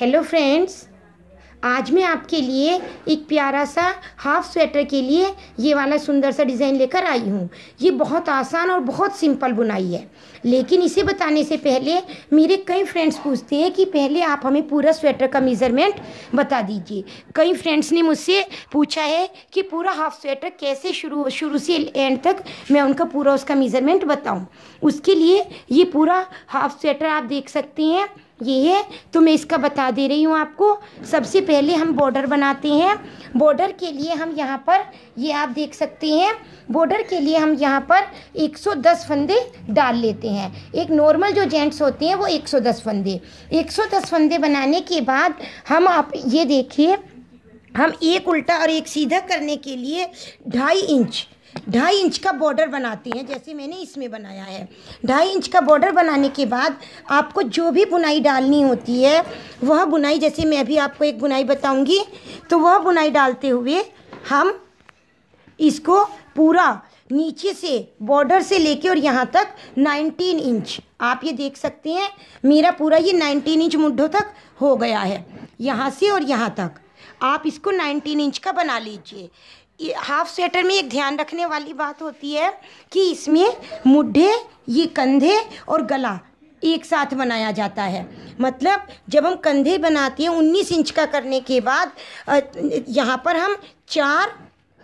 hello friends आज मैं आपके लिए एक प्यारा सा हाफ स्वेटर के लिए ये वाला सुंदर सा डिज़ाइन लेकर आई हूँ ये बहुत आसान और बहुत सिंपल बुनाई है लेकिन इसे बताने से पहले मेरे कई फ्रेंड्स पूछते हैं कि पहले आप हमें पूरा स्वेटर का मेज़रमेंट बता दीजिए कई फ्रेंड्स ने मुझसे पूछा है कि पूरा हाफ स्वेटर कैसे शुरू शुरू से एंड तक मैं उनका पूरा उसका मेज़रमेंट बताऊँ उसके लिए ये पूरा हाफ स्वेटर आप देख सकते हैं ये है तो मैं इसका बता दे रही हूँ आपको सबसे पहले हम बॉर्डर बनाते हैं बॉर्डर के लिए हम यहाँ पर ये आप देख सकते हैं बॉर्डर के लिए हम यहाँ पर 110 फंदे डाल लेते हैं एक नॉर्मल जो जेंट्स होते हैं वो 110 फंदे 110 फंदे बनाने के बाद हम आप ये देखिए हम एक उल्टा और एक सीधा करने के लिए ढाई इंच ढाई इंच का बॉर्डर बनाती हैं जैसे मैंने इसमें बनाया है ढाई इंच का बॉर्डर बनाने के बाद आपको जो भी बुनाई डालनी होती है वह बुनाई जैसे मैं अभी आपको एक बुनाई बताऊंगी तो वह बुनाई डालते हुए हम इसको पूरा नीचे से बॉर्डर से लेके और यहाँ तक 19 इंच आप ये देख सकते हैं मेरा पूरा ये 19 इंच मुड्ढों तक हो गया है यहाँ से और यहाँ तक आप इसको 19 इंच का बना लीजिए हाफ स्वेटर में एक ध्यान रखने वाली बात होती है कि इसमें मुड्ढे ये कंधे और गला एक साथ बनाया जाता है मतलब जब हम कंधे बनाते हैं 19 इंच का करने के बाद यहाँ पर हम चार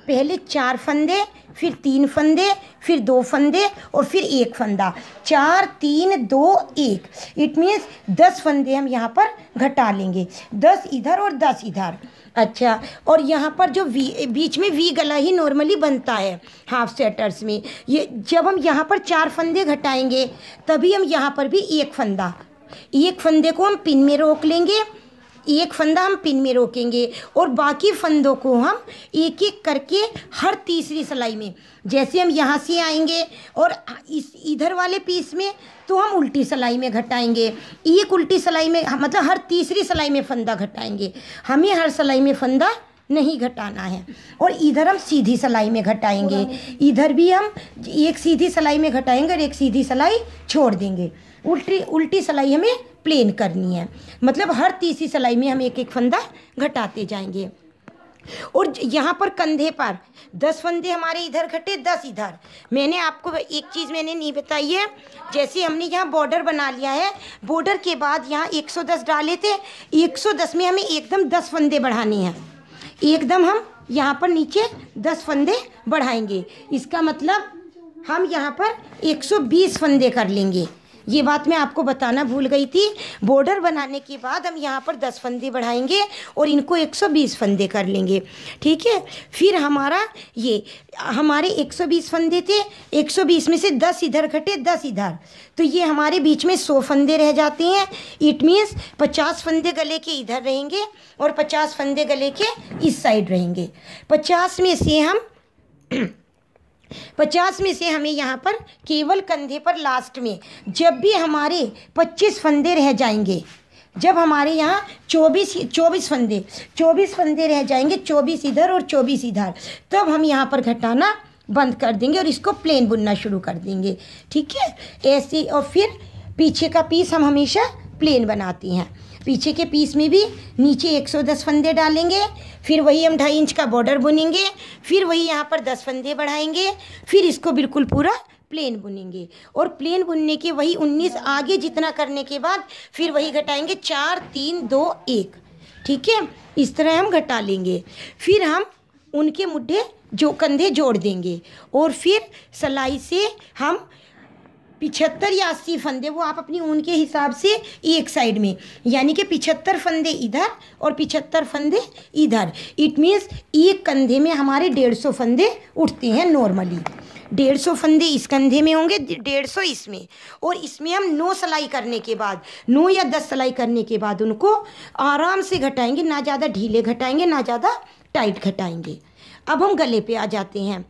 पहले चार फंदे फिर तीन फंदे फिर दो फंदे और फिर एक फंदा चार तीन दो एक इट मीन्स दस फंदे हम यहाँ पर घटा लेंगे दस इधर और दस इधर अच्छा और यहाँ पर जो वी बीच में वी गला ही नॉर्मली बनता है हाफ स्वेटर्स में ये जब हम यहाँ पर चार फंदे घटाएंगे तभी हम यहाँ पर भी एक फंदा एक फंदे को हम पिन में रोक लेंगे एक फंदा हम पिन में रोकेंगे और बाकी फंदों को हम एक एक करके हर तीसरी सिलाई में जैसे हम यहाँ से आएंगे और इस इधर वाले पीस में तो हम उल्टी सिलाई में घटाएंगे एक उल्टी सिलाई में मतलब हर तीसरी सिलाई में फंदा घटाएंगे हमें हर सिलाई में फंदा नहीं घटाना है और इधर हम सीधी सिलाई में घटाएंगे इधर भी हम एक सीधी सिलाई में घटाएंगे और एक सीधी सिलाई छोड़ देंगे उल्टी उल्टी सिलाई हमें प्लेन करनी है मतलब हर तीसरी सिलाई में हम एक एक फंदा घटाते जाएंगे और यहाँ पर कंधे पर दस फंदे हमारे इधर घटे दस इधर मैंने आपको एक चीज़ मैंने नहीं बताई है जैसे हमने यहाँ बॉर्डर बना लिया है बॉर्डर के बाद यहाँ 110 डाले थे 110 में हमें एकदम दस फंदे बढ़ाने हैं एकदम हम यहाँ पर नीचे दस फंदे बढ़ाएंगे इसका मतलब हम यहाँ पर 120 फंदे कर लेंगे ये बात मैं आपको बताना भूल गई थी बॉर्डर बनाने के बाद हम यहाँ पर दस फंदे बढ़ाएंगे और इनको एक सौ बीस फंदे कर लेंगे ठीक है फिर हमारा ये हमारे एक सौ बीस फंदे थे एक सौ बीस में से दस इधर घटे दस इधर तो ये हमारे बीच में सौ फंदे रह जाते हैं इट मीन्स पचास फंदे गले के इधर रहेंगे और पचास फंदे गले के इस साइड रहेंगे पचास में से हम पचास में से हमें यहाँ पर केवल कंधे पर लास्ट में जब भी हमारे पच्चीस फंदे रह जाएंगे जब हमारे यहाँ चौबीस चौबीस फंदे चौबीस फंदे रह जाएंगे चौबीस इधर और चौबीस इधर तब हम यहाँ पर घटाना बंद कर देंगे और इसको प्लेन बुनना शुरू कर देंगे ठीक है ऐसे और फिर पीछे का पीस हम हमेशा प्लेन बनाती हैं पीछे के पीस में भी नीचे 110 फंदे डालेंगे फिर वही हम ढाई इंच का बॉर्डर बुनेंगे फिर वही यहाँ पर 10 फंदे बढ़ाएंगे फिर इसको बिल्कुल पूरा प्लेन बुनेंगे और प्लेन बुनने के वही 19 आगे जितना करने के बाद फिर वही घटाएंगे चार तीन दो एक ठीक है इस तरह हम घटा लेंगे फिर हम उनके मुड्ढे जो कंधे जोड़ देंगे और फिर सलाई से हम पिछहत्तर या अस्सी फंदे वो आप अपनी ऊन के हिसाब से एक साइड में यानी कि पिछहत्तर फंदे इधर और पिछहत्तर फंदे इधर इट मीन्स एक कंधे में हमारे डेढ़ सौ फंदे उठते हैं नॉर्मली डेढ़ सौ फंदे इस कंधे में होंगे डेढ़ सौ इसमें और इसमें हम नौ सिलाई करने के बाद नौ या दस सिलाई करने के बाद उनको आराम से घटाएंगे ना ज़्यादा ढीले घटाएंगे ना ज़्यादा टाइट घटाएंगे अब हम गले पे आ जाते हैं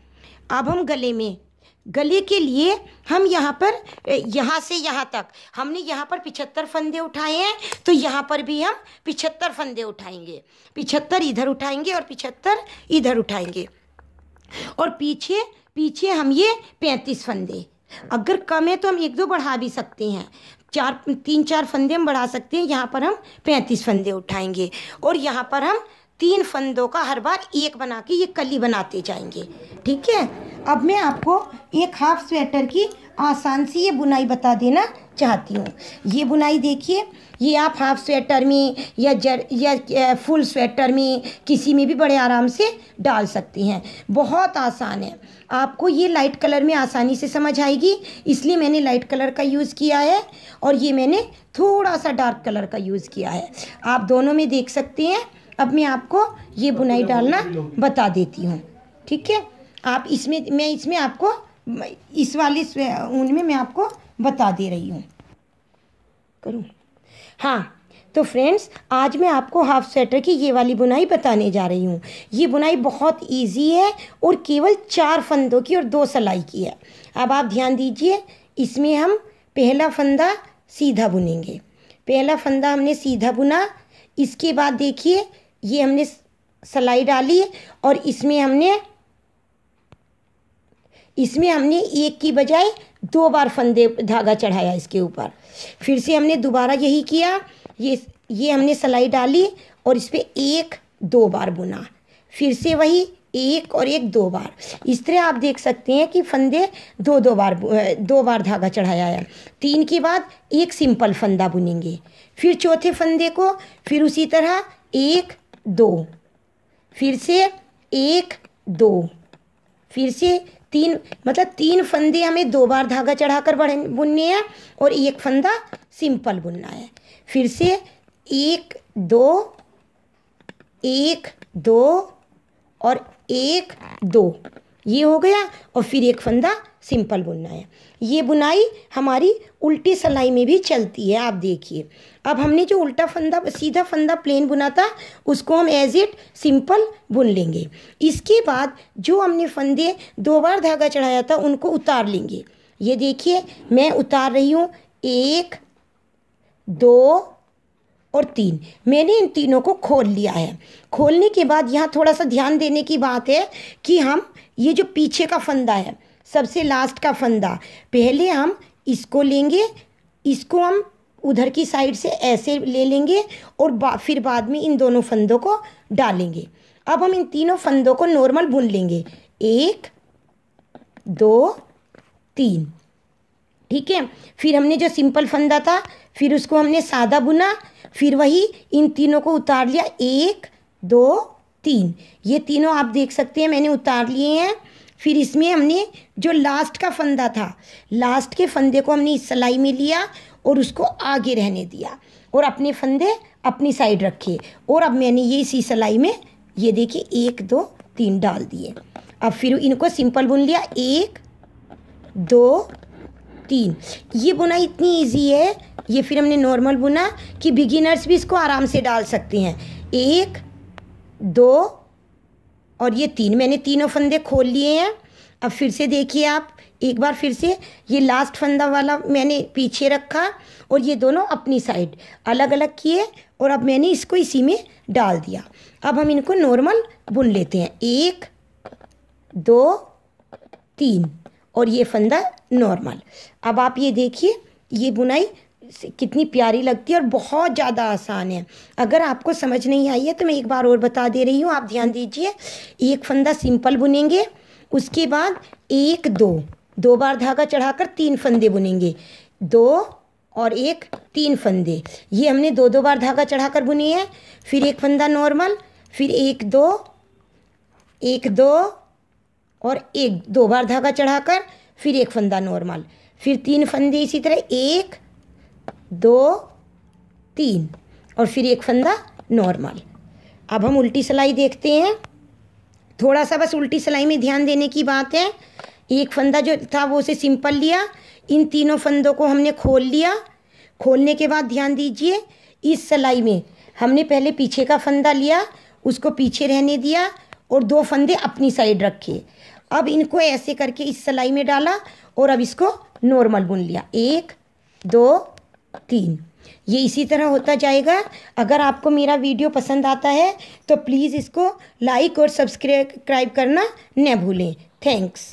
अब हम गले में गले के लिए हम यहाँ पर यहाँ से यहाँ तक हमने यहाँ पर पिछहत्तर फंदे उठाए हैं तो यहाँ पर भी हम पिछहत्तर फंदे उठाएंगे पिछहत्तर इधर उठाएंगे और पिछहत्तर इधर उठाएंगे और पीछे पीछे हम ये पैंतीस फंदे अगर कम है तो हम एक दो बढ़ा भी सकते हैं चार तीन चार फंदे हम बढ़ा सकते हैं यहाँ पर हम पैंतीस फंदे उठाएंगे और यहाँ पर हम तीन फंदों का हर बार एक बना के ये कली बनाते जाएंगे ठीक है अब मैं आपको एक हाफ स्वेटर की आसान सी ये बुनाई बता देना चाहती हूँ ये बुनाई देखिए ये आप हाफ स्वेटर में या जर या फुल स्वेटर में किसी में भी बड़े आराम से डाल सकती हैं बहुत आसान है आपको ये लाइट कलर में आसानी से समझ आएगी इसलिए मैंने लाइट कलर का यूज़ किया है और ये मैंने थोड़ा सा डार्क कलर का यूज़ किया है आप दोनों में देख सकते हैं अब मैं आपको ये बुनाई डालना बता देती हूँ ठीक है आप इसमें मैं इसमें आपको इस वाले ऊन में मैं आपको बता दे रही हूँ करूँ हाँ तो फ्रेंड्स आज मैं आपको हाफ स्वेटर की ये वाली बुनाई बताने जा रही हूँ ये बुनाई बहुत इजी है और केवल चार फंदों की और दो सलाई की है अब आप ध्यान दीजिए इसमें हम पहला फंदा सीधा बुनेंगे पहला फंदा हमने सीधा बुना इसके बाद देखिए ये हमने सलाई डाली और इसमें हमने इसमें हमने एक की बजाय दो बार फंदे धागा चढ़ाया इसके ऊपर फिर से हमने दोबारा यही किया ये ये हमने सलाई डाली और इस पर एक दो बार बुना फिर से वही एक और एक दो बार इस तरह आप देख सकते हैं कि फंदे दो दो बार दो बार धागा चढ़ाया है तीन के बाद एक सिंपल फंदा बुनेंगे फिर चौथे फंदे को फिर उसी तरह एक दो फिर से एक दो फिर से तीन मतलब तीन फंदे हमें दो बार धागा चढ़ाकर बुनने हैं और एक फंदा सिंपल बुनना है फिर से एक दो एक दो और एक दो ये हो गया और फिर एक फंदा सिंपल बुनना है ये बुनाई हमारी उल्टी सलाई में भी चलती है आप देखिए अब हमने जो उल्टा फंदा सीधा फंदा प्लेन बुना था उसको हम एज इट सिंपल बुन लेंगे इसके बाद जो हमने फंदे दो बार धागा चढ़ाया था उनको उतार लेंगे ये देखिए मैं उतार रही हूँ एक दो और तीन मैंने इन तीनों को खोल लिया है खोलने के बाद यहाँ थोड़ा सा ध्यान देने की बात है कि हम ये जो पीछे का फंदा है सबसे लास्ट का फंदा पहले हम इसको लेंगे इसको हम उधर की साइड से ऐसे ले लेंगे और बा, फिर बाद में इन दोनों फंदों को डालेंगे अब हम इन तीनों फंदों को नॉर्मल बुन लेंगे एक दो तीन ठीक है फिर हमने जो सिंपल फंदा था फिर उसको हमने सादा बुना फिर वही इन तीनों को उतार लिया एक दो तीन ये तीनों आप देख सकते हैं मैंने उतार लिए हैं फिर इसमें हमने जो लास्ट का फंदा था लास्ट के फंदे को हमने इस सिलाई में लिया और उसको आगे रहने दिया और अपने फंदे अपनी साइड रखे और अब मैंने ये इसी सिलाई में ये देखिए एक दो तीन डाल दिए अब फिर इनको सिंपल बुन लिया एक दो तीन ये बुनाई इतनी इजी है ये फिर हमने नॉर्मल बुना कि बिगिनर्स भी इसको आराम से डाल सकते हैं एक दो और ये तीन मैंने तीनों फंदे खोल लिए हैं अब फिर से देखिए आप एक बार फिर से ये लास्ट फंदा वाला मैंने पीछे रखा और ये दोनों अपनी साइड अलग अलग किए और अब मैंने इसको इसी में डाल दिया अब हम इनको नॉर्मल बुन लेते हैं एक दो तीन और ये फंदा नॉर्मल अब आप ये देखिए ये बुनाई कितनी प्यारी लगती है और बहुत ज़्यादा आसान है अगर आपको समझ नहीं आई है तो मैं एक बार और बता दे रही हूँ आप ध्यान दीजिए एक फंदा सिंपल बुनेंगे उसके बाद एक दो दो बार धागा चढ़ाकर तीन फंदे बुनेंगे दो और एक तीन फंदे ये हमने दो दो बार धागा चढ़ाकर बुने हैं फिर एक फंदा नॉर्मल फिर एक दो एक दो और एक दो बार धागा चढ़ाकर फिर एक फंदा नॉर्मल फिर तीन फंदे इसी तरह एक दो तीन और फिर एक फंदा नॉर्मल अब हम उल्टी सिलाई देखते हैं थोड़ा सा बस उल्टी सिलाई में ध्यान देने की बात है एक फंदा जो था वो उसे सिंपल लिया इन तीनों फंदों को हमने खोल लिया खोलने के बाद ध्यान दीजिए इस सिलाई में हमने पहले पीछे का फंदा लिया उसको पीछे रहने दिया और दो फंदे अपनी साइड रखे अब इनको ऐसे करके इस सिलाई में डाला और अब इसको नॉर्मल बुन लिया एक दो तीन ये इसी तरह होता जाएगा अगर आपको मेरा वीडियो पसंद आता है तो प्लीज़ इसको लाइक और सब्सक्राइब करना न भूलें थैंक्स